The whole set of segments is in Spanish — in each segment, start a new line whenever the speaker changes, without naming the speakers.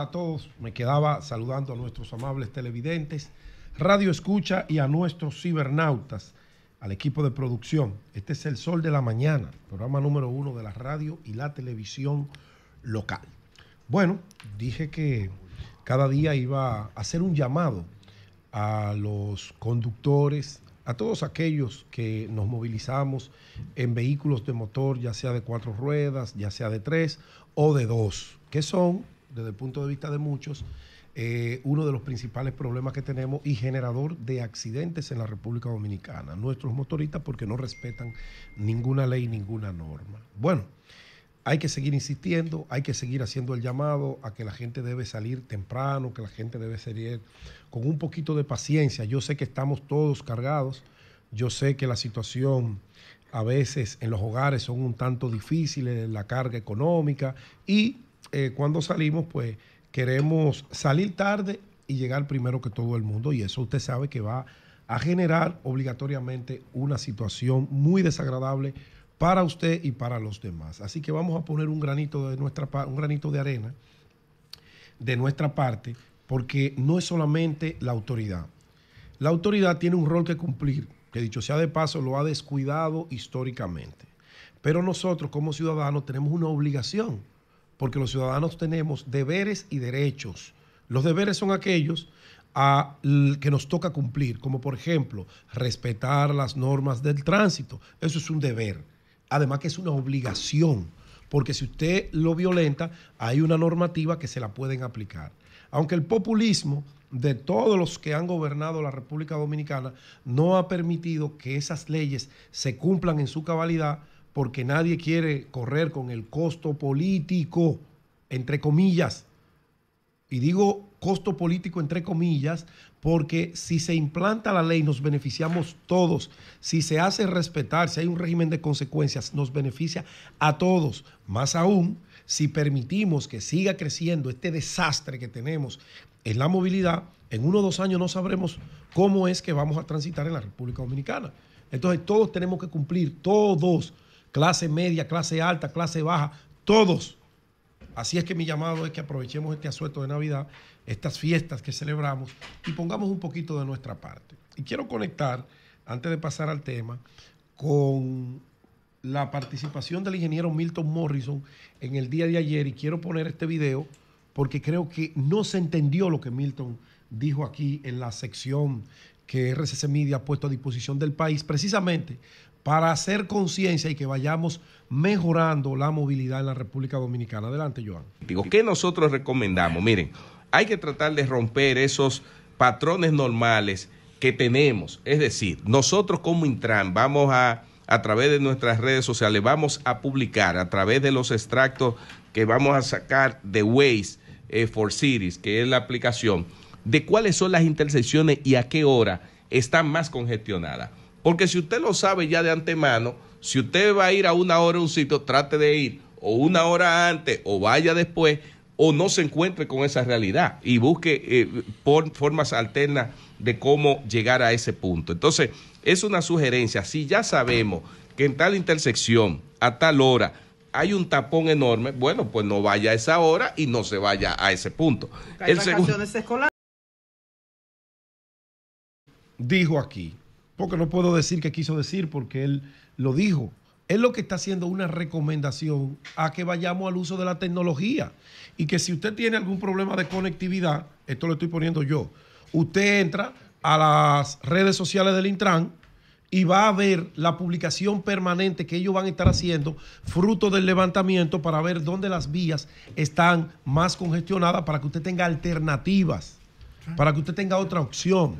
a todos. Me quedaba saludando a nuestros amables televidentes, radio escucha y a nuestros cibernautas, al equipo de producción. Este es El Sol de la Mañana, programa número uno de la radio y la televisión local. Bueno, dije que cada día iba a hacer un llamado a los conductores, a todos aquellos que nos movilizamos en vehículos de motor, ya sea de cuatro ruedas, ya sea de tres o de dos, que son desde el punto de vista de muchos, eh, uno de los principales problemas que tenemos y generador de accidentes en la República Dominicana. Nuestros motoristas porque no respetan ninguna ley, ninguna norma. Bueno, hay que seguir insistiendo, hay que seguir haciendo el llamado a que la gente debe salir temprano, que la gente debe salir con un poquito de paciencia. Yo sé que estamos todos cargados, yo sé que la situación a veces en los hogares son un tanto difíciles, la carga económica y eh, cuando salimos, pues queremos salir tarde y llegar primero que todo el mundo. Y eso usted sabe que va a generar obligatoriamente una situación muy desagradable para usted y para los demás. Así que vamos a poner un granito de nuestra un granito de arena de nuestra parte, porque no es solamente la autoridad. La autoridad tiene un rol que cumplir, que dicho sea de paso, lo ha descuidado históricamente. Pero nosotros como ciudadanos tenemos una obligación porque los ciudadanos tenemos deberes y derechos. Los deberes son aquellos a, que nos toca cumplir, como por ejemplo respetar las normas del tránsito. Eso es un deber. Además que es una obligación, porque si usted lo violenta, hay una normativa que se la pueden aplicar. Aunque el populismo de todos los que han gobernado la República Dominicana no ha permitido que esas leyes se cumplan en su cabalidad, porque nadie quiere correr con el costo político, entre comillas. Y digo costo político, entre comillas, porque si se implanta la ley nos beneficiamos todos. Si se hace respetar, si hay un régimen de consecuencias, nos beneficia a todos. Más aún, si permitimos que siga creciendo este desastre que tenemos en la movilidad, en uno o dos años no sabremos cómo es que vamos a transitar en la República Dominicana. Entonces todos tenemos que cumplir, todos clase media, clase alta, clase baja, todos. Así es que mi llamado es que aprovechemos este asueto de Navidad, estas fiestas que celebramos y pongamos un poquito de nuestra parte. Y quiero conectar, antes de pasar al tema, con la participación del ingeniero Milton Morrison en el día de ayer y quiero poner este video porque creo que no se entendió lo que Milton dijo aquí en la sección que RCC Media ha puesto a disposición del país, precisamente para hacer conciencia y que vayamos mejorando la movilidad en la República Dominicana. Adelante, Joan. Digo, ¿qué nosotros recomendamos? Miren, hay que tratar de romper esos patrones normales que tenemos. Es decir, nosotros como Intran vamos a, a través de nuestras redes sociales, vamos a publicar a través de los extractos que vamos a sacar de Waze eh, for Cities, que es la aplicación, de cuáles son las intersecciones y a qué hora están más congestionadas. Porque si usted lo sabe ya de antemano, si usted va a ir a una hora a un sitio, trate de ir o una hora antes o vaya después o no se encuentre con esa realidad y busque eh, formas alternas de cómo llegar a ese punto. Entonces, es una sugerencia. Si ya sabemos que en tal intersección, a tal hora, hay un tapón enorme, bueno, pues no vaya a esa hora y no se vaya a ese punto. El segundo... Dijo aquí porque no puedo decir que quiso decir porque él lo dijo. es lo que está haciendo una recomendación a que vayamos al uso de la tecnología y que si usted tiene algún problema de conectividad, esto lo estoy poniendo yo, usted entra a las redes sociales del Intran y va a ver la publicación permanente que ellos van a estar haciendo, fruto del levantamiento, para ver dónde las vías están más congestionadas, para que usted tenga alternativas, para que usted tenga otra opción.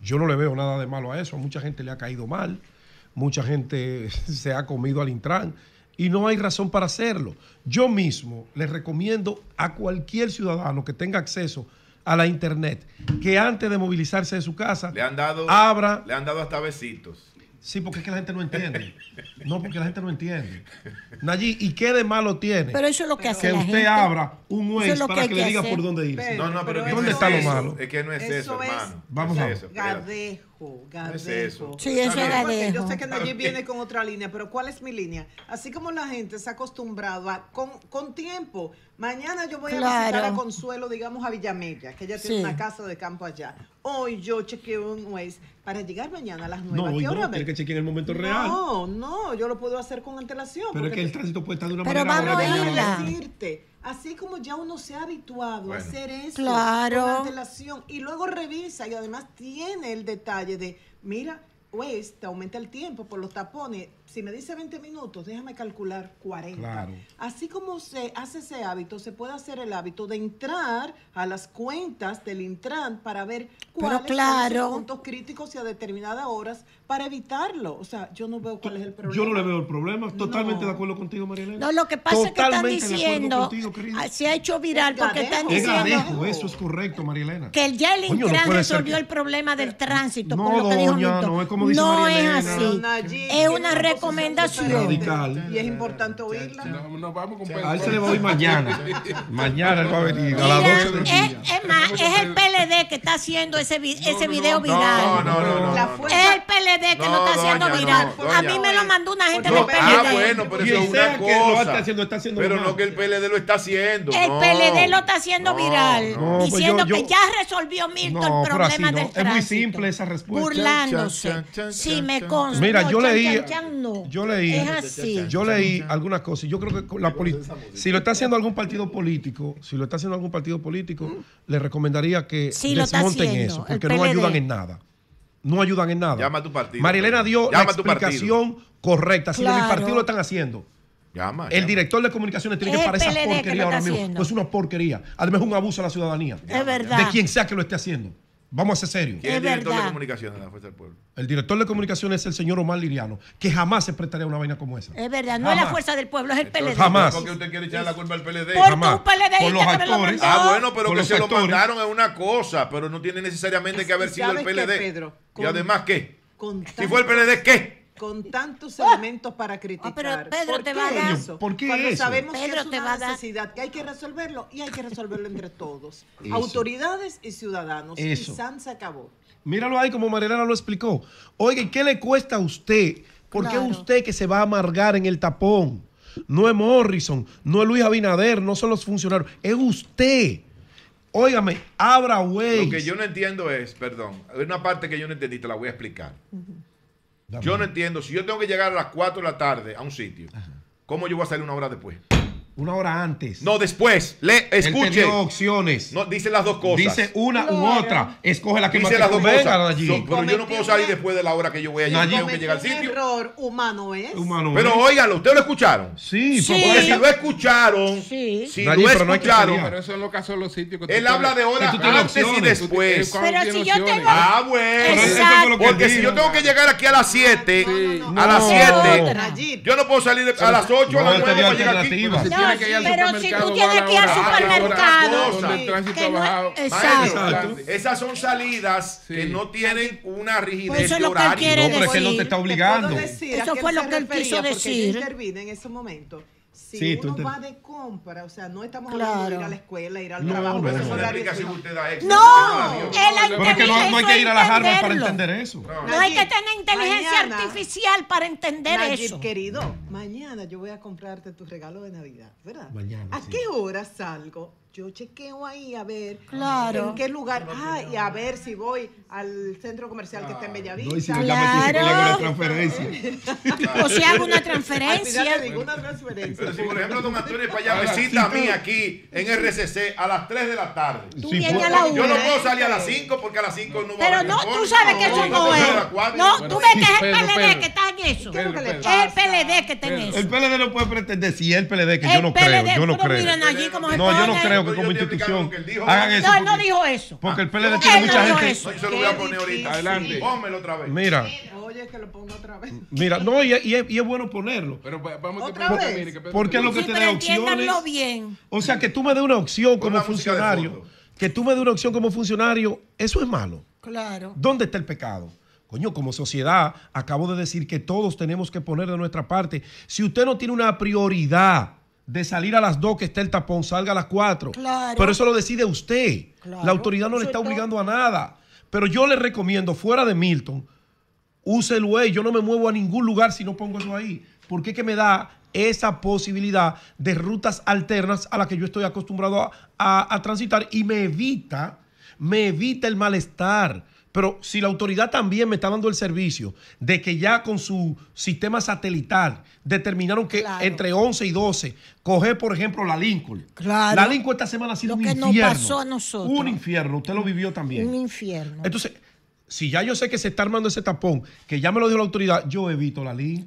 Yo no le veo nada de malo a eso. A mucha gente le ha caído mal, mucha gente se ha comido al Intran y no hay razón para hacerlo. Yo mismo le recomiendo a cualquier ciudadano que tenga acceso a la internet que antes de movilizarse de su casa le han dado, abra. Le han dado hasta besitos. Sí, porque es que la gente no entiende. No, porque la gente no entiende. Nayí, ¿y qué de malo tiene? Pero eso es lo que hace Que usted abra un hueco para que, le diga por dónde irse. No, no, pero, ¿Dónde está lo malo? Es que no es eso, hermano. Vamos a ver. Sí, eso es Yo sé que allí viene
con otra línea, pero ¿cuál es mi línea? Así como la gente se ha acostumbrado con, tiempo, mañana yo voy a visitar a Consuelo, digamos, a Villamella, que ella tiene una casa de campo allá. Hoy yo chequeo un Waze para llegar mañana a las 9. No, no, que
chequear el momento real.
No, no, yo lo puedo hacer con antelación.
Pero es que el tránsito puede estar de una pero manera... Pero vamos a
decirte Así como ya uno se ha habituado a hacer eso claro. y luego revisa y además tiene el detalle de, mira, o pues, aumenta el tiempo por los tapones, si me dice 20 minutos, déjame calcular 40. Así como se hace ese hábito, se puede hacer el hábito de entrar a las cuentas del Intran para ver cuáles son los puntos críticos y a determinadas horas para evitarlo. O sea, yo no veo cuál es el problema. Yo no le veo
el problema. Totalmente de acuerdo contigo, Marielena. No, lo que pasa es que están diciendo,
ah, se ha hecho viral porque están diciendo...
eso es correcto, Marielena. Que
ya el Intran resolvió el problema del eh, tránsito, no, No, es como dice no es así. Es una Radical. Y es importante oírla.
a él se le va a oír mañana. mañana va a venir a las 12 del día. Es,
es más, es el PLD que está haciendo ese, ese video viral. No, no, no. es el PLD que lo está haciendo viral. a mí me lo mandó una gente del PLD. Ah, bueno, pero es una cosa. Pero no
que el PLD lo está haciendo. El PLD
lo está haciendo viral. Pues diciendo que ya resolvió Milton el problema del tránsito. Es muy
simple esa respuesta. Burlándose.
Si me consta. Mira, yo leí. Yo leí, yo leí
algunas cosas. Yo creo que la si lo está haciendo algún partido político, si lo está haciendo algún partido político, le recomendaría que desmonten eso, porque no ayudan en nada. No ayudan en nada. Llama a tu partido. Marilena dio la explicación correcta. Si en mi partido lo están haciendo. Llama, el director de comunicaciones tiene que parar esa porquería ahora mismo. No es una porquería. Además, es un abuso a la ciudadanía. De quien sea que lo esté haciendo. Vamos a ser serios. ¿Quién es el director verdad. de comunicaciones de la Fuerza del Pueblo? El director de comunicaciones es el señor Omar Liriano, que jamás se prestaría una vaina como esa. Es verdad, no es la Fuerza
del Pueblo, es el PLD. Jamás. Porque usted
quiere echar la culpa al PLD? Por jamás. PLD Por los actores. ah, bueno, pero que se lo mandaron es una cosa, pero no tiene necesariamente que haber sido el PLD. ¿Y además qué?
Si fue el PLD, ¿qué? con tantos elementos para oh, criticar. pero Pedro te va a dar eso? Cuando sabemos que es una necesidad, que hay que resolverlo y hay que resolverlo entre todos, autoridades y ciudadanos. Y San se acabó.
Míralo ahí como Mariana lo explicó. Oye, ¿qué le cuesta a usted? ¿Por es qué usted que se va a amargar en el tapón? No es Morrison, no es Luis Abinader, no son los funcionarios, es usted. Óigame, abra güey. Lo que yo no entiendo es, perdón, hay una parte que yo no entendí, te la voy a explicar. Yo no entiendo. Si yo tengo que llegar a las 4 de la tarde a un sitio, ¿cómo yo voy a salir una hora después? Una hora antes. No, después. Le escuche. Él opciones. No, dice las dos cosas. Dice una u otra. Escoge la que dice más te las dos cosas. pero yo no puedo salir después de la hora que yo voy allí. Tengo que llegar al sitio.
error humano es.
pero óigalo, ¿ustedes lo escucharon? Sí, sí. porque si lo escucharon, sí. si lo escucharon. No pero eso es ah, lo que son los sitios Él habla de horas antes y después. Pero si yo tengo Ah, bueno. Porque si yo tengo que llegar aquí a las 7, a las 7, yo no puedo salir a las 8 a las 9 para llegar aquí pero si tú tienes que ir al supermercado, donde el tránsito Esas son salidas que no tienen una rigidez de horario. No, que pues no te está obligando. Eso fue lo que él quiso decir.
intervino en ese momento si uno va de compra, o sea, no estamos hablando de ir a la escuela, ir al trabajo. No, no, no, es no, hay que ir a las armas para entender
eso. No, hay que tener inteligencia artificial
para entender Nayib, eso. querido, mañana yo voy a comprarte tu regalo de Navidad, ¿verdad? Mañana. ¿A qué hora salgo? yo chequeo ahí a ver claro. en qué lugar, ah, y a ver si voy al centro comercial que está en ah. Bellavista. No, y si no claro. transferencia. o si hago una transferencia.
Pero si por ejemplo Don Antonio es ah, para allá, visita a mí aquí en RCC a las 3 de la tarde. Yo no puedo salir a las 5 porque a las 5 no va Pero a no, tú sabes que eso no es. No, tú ves que es el PLD que está es El PLD que está en eso. El PLD no puede pretender, si es el PLD, que yo no creo, yo no creo. como no, yo no creo que como institución hagan eso. No, él no dijo eso. Porque el PLD tiene mucha gente. se lo voy a poner ahorita. Adelante. Pónmelo otra vez. Mira. Oye, que lo ponga otra vez. Mira, no, y, es, bueno ponerlo. Pero
vamos a porque, porque lo que te da opciones. Bien.
O sea, que tú me des una opción como funcionario. Que tú me des una opción como funcionario, eso es malo. Claro. ¿Dónde está el pecado? Coño, como sociedad, acabo de decir que todos tenemos que poner de nuestra parte. Si usted no tiene una prioridad de salir a las dos que está el tapón, salga a las cuatro. Pero eso lo decide usted. La autoridad no le está obligando a nada. Pero yo le recomiendo, fuera de Milton, use el Yo no me muevo a ningún lugar si no pongo eso ahí. Porque es que me da esa posibilidad de rutas alternas a las que yo estoy acostumbrado a, a transitar y me evita, me evita el malestar pero si la autoridad también me está dando el servicio de que ya con su sistema satelital determinaron que entre 11 y 12 coger por ejemplo, la Lincoln. La Lincoln esta semana ha sido Lo un que infierno. Nos pasó
a nosotros. Un
infierno. Usted lo vivió también. Un
infierno. Entonces,
si ya yo sé que se está armando ese tapón, que ya me lo dijo la autoridad, yo evito la línea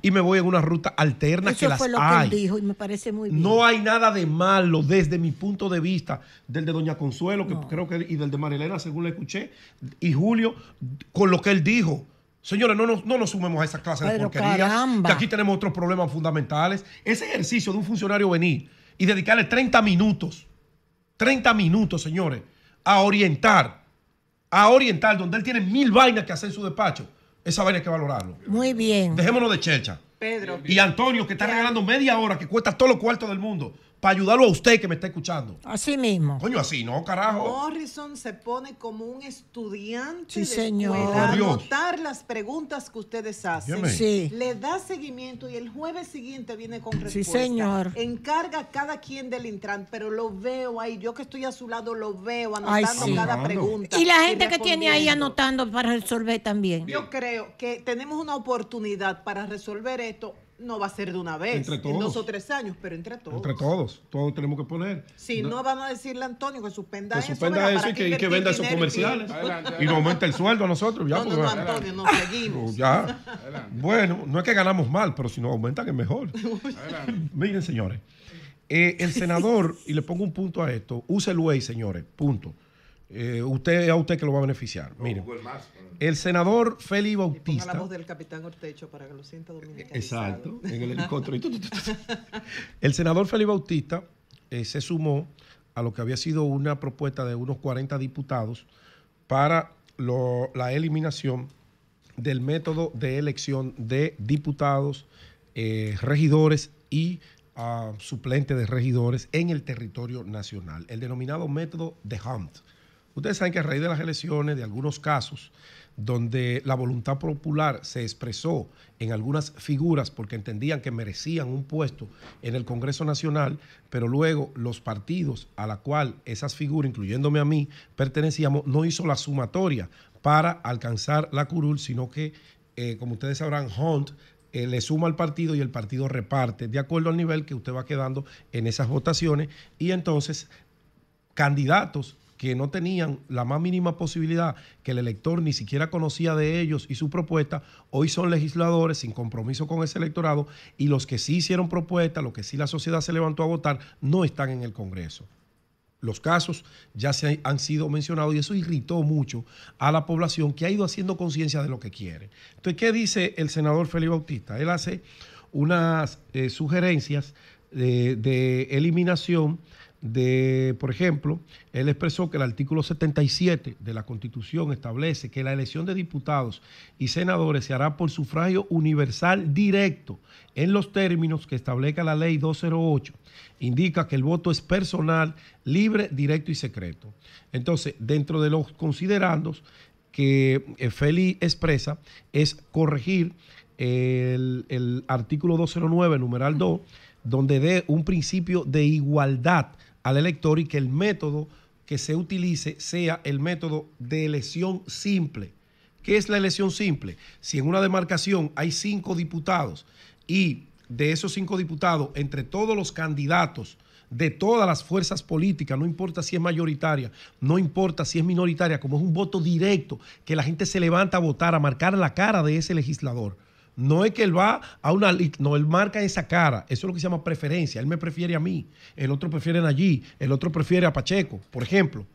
y me voy en una ruta alterna que las fue lo Que él dijo
y me parece muy bien. No hay
nada de malo desde mi punto de vista, del de Doña Consuelo, que creo que y del de Marilena, según le escuché, y Julio, con lo que él dijo. Señores, no nos, no nos sumemos a esa clase de porquerías. Que aquí tenemos otros problemas fundamentales. Ese ejercicio de un funcionario venir y dedicarle 30 minutos, 30 minutos, señores, a orientar a Oriental, donde él tiene mil vainas que hacer en su despacho, esa vaina hay que valorarlo. Muy bien. Dejémonos de checha. Pedro. Y Antonio, que está regalando media hora, que cuesta todos los cuartos del mundo, para ayudarlo a usted que me está escuchando. Así mismo. Coño, así, no, carajo.
Morrison se pone como un estudiante sí, anotar las preguntas que ustedes hacen. Sí. Le da seguimiento y el jueves siguiente viene con respuesta. Sí, señor. Encarga a cada quien del Intran, pero lo veo ahí. Yo que estoy a su lado lo veo anotando cada pregunta. Y la gente que tiene ahí anotando para resolver también. Yo creo que tenemos una oportunidad para resolver esto no va a ser de una vez, en dos o tres años, pero entre todos. Entre
todos, todos tenemos que poner. Si no, van
vamos a decirle a Antonio que suspenda,
que suspenda eso, y, que, venda esos comerciales. Y, nos aumente el sueldo a nosotros. Ya, no, pues, Antonio, nos seguimos. Bueno, no es que ganamos mal, pero si no aumentan es mejor. Miren, señores, eh, el senador, y le pongo un punto a esto, use el UEI, señores, punto. Eh, usted es a usted que lo va a beneficiar. el senador Félix Bautista. del
capitán Ortecho para que lo sienta
Exacto, el senador Félix Bautista eh, se sumó a lo que había sido una propuesta de unos 40 diputados para la eliminación del método de elección de diputados, eh, regidores y ah, suplentes de regidores en el territorio nacional, el denominado método de Hunt Ustedes saben que a raíz de las elecciones, de algunos casos, donde la voluntad popular se expresó en algunas figuras porque entendían que merecían un puesto en el Congreso Nacional, pero luego los partidos a la cual esas figuras, incluyéndome a mí, pertenecíamos, no hizo la sumatoria para alcanzar la curul, sino que, eh, como ustedes sabrán, Hunt eh, le suma al partido y el partido reparte, de acuerdo al nivel que usted va quedando en esas votaciones, y entonces candidatos que no tenían la más mínima posibilidad, que el elector ni siquiera conocía de ellos y su propuesta, hoy son legisladores sin compromiso con ese electorado y los que sí hicieron propuesta, los que sí la sociedad se levantó a votar, no están en el Congreso. Los casos ya se han sido mencionados y eso irritó mucho a la población que ha ido haciendo conciencia de lo que quiere. Entonces, ¿qué dice el senador Felipe Bautista? Él hace unas eh, sugerencias de eliminación de, por ejemplo, él expresó que el artículo 77 de la Constitución establece que la elección de diputados y senadores se hará por sufragio universal directo en los términos que establezca la ley 208. Indica que el voto es personal, libre, directo y secreto. Entonces, dentro de los considerandos que eh, Feli expresa es corregir el, el artículo 209, numeral 2, donde dé un principio de igualdad al elector y que el método que se utilice sea el método de elección simple. ¿Qué es la elección simple? Si en una demarcación hay cinco diputados y de esos cinco diputados, entre todos los candidatos de todas las fuerzas políticas, no importa si es mayoritaria, no importa si es minoritaria, como es un voto directo, que la gente se levanta a votar, a marcar la cara de ese legislador no es que él va a una no, él marca esa cara. Eso es lo que se llama preferencia. Él me prefiere a mí, el otro prefiere a el otro prefiere a Pacheco, por ejemplo.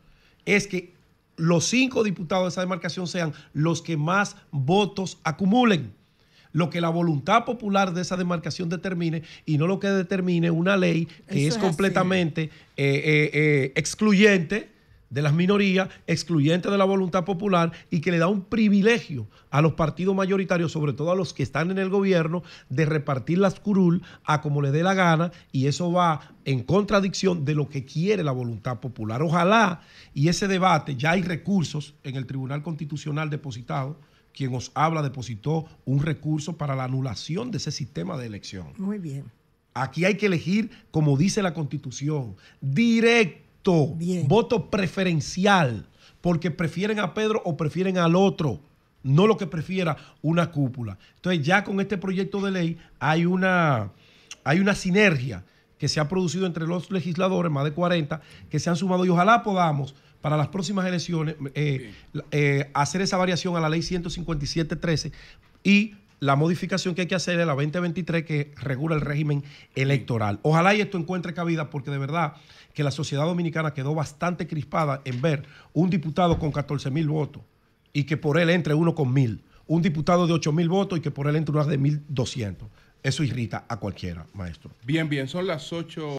Es que los cinco diputados de esa demarcación sean los que más votos acumulen. Lo que la voluntad popular de esa demarcación determine y no lo que determine una ley que es, completamente eh, eh, eh, excluyente de las minorías, excluyente de la voluntad popular y que le da un privilegio a los partidos mayoritarios, sobre todo a los que están en el gobierno, de repartir las curul a como le dé la gana y eso va en contradicción de lo que quiere la voluntad popular. Ojalá y ese debate, ya hay recursos en el Tribunal Constitucional depositado, quien os habla depositó un recurso para la anulación de ese sistema de elección. Muy bien. Aquí hay que elegir como dice la Constitución, directo voto, preferencial, porque prefieren a Pedro o prefieren al otro, no lo que prefiera una cúpula. Entonces ya con este proyecto de ley hay una, hay una sinergia que se ha producido entre los legisladores, más de 40, que se han sumado y ojalá podamos para las próximas elecciones eh, eh, hacer esa variación a la ley 157.13 y la modificación que hay que hacer es la 2023 que regula el régimen electoral. Ojalá y esto encuentre cabida porque de verdad que la sociedad dominicana quedó bastante crispada en ver un diputado con 14 mil votos y que por él entre uno con mil, un diputado de 8 mil votos y que por él entre uno de 1.200. Eso irrita a cualquiera, maestro. Bien, bien, son las 8.